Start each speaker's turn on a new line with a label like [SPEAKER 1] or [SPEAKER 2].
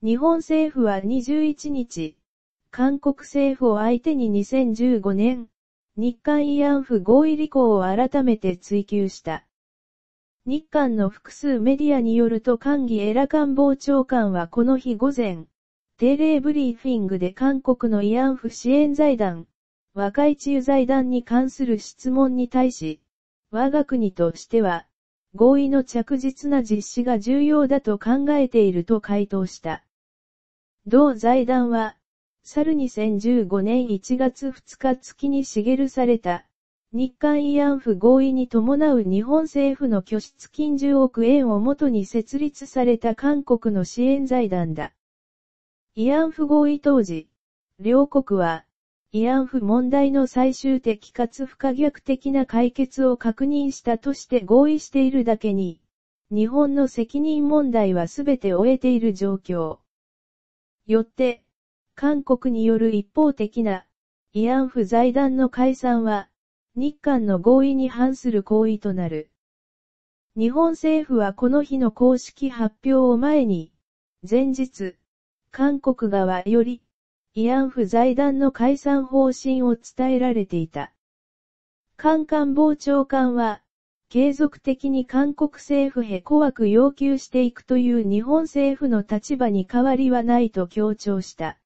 [SPEAKER 1] 日本政府は21日、韓国政府を相手に2015年、日韓慰安婦合意履行を改めて追求した。日韓の複数メディアによると韓義エラ官房長官はこの日午前、定例ブリーフィングで韓国の慰安婦支援財団、若い治癒財団に関する質問に対し、我が国としては、合意の着実な実施が重要だと考えていると回答した。同財団は、猿2015年1月2日月に茂された、日韓慰安婦合意に伴う日本政府の拠出金10億円をもとに設立された韓国の支援財団だ。慰安婦合意当時、両国は、慰安婦問題の最終的かつ不可逆的な解決を確認したとして合意しているだけに、日本の責任問題は全て終えている状況。よって、韓国による一方的な、慰安婦財団の解散は、日韓の合意に反する行為となる。日本政府はこの日の公式発表を前に、前日、韓国側より、慰安婦財団の解散方針を伝えられていた。韓官房長官は、継続的に韓国政府へ怖く要求していくという日本政府の立場に変わりはないと強調した。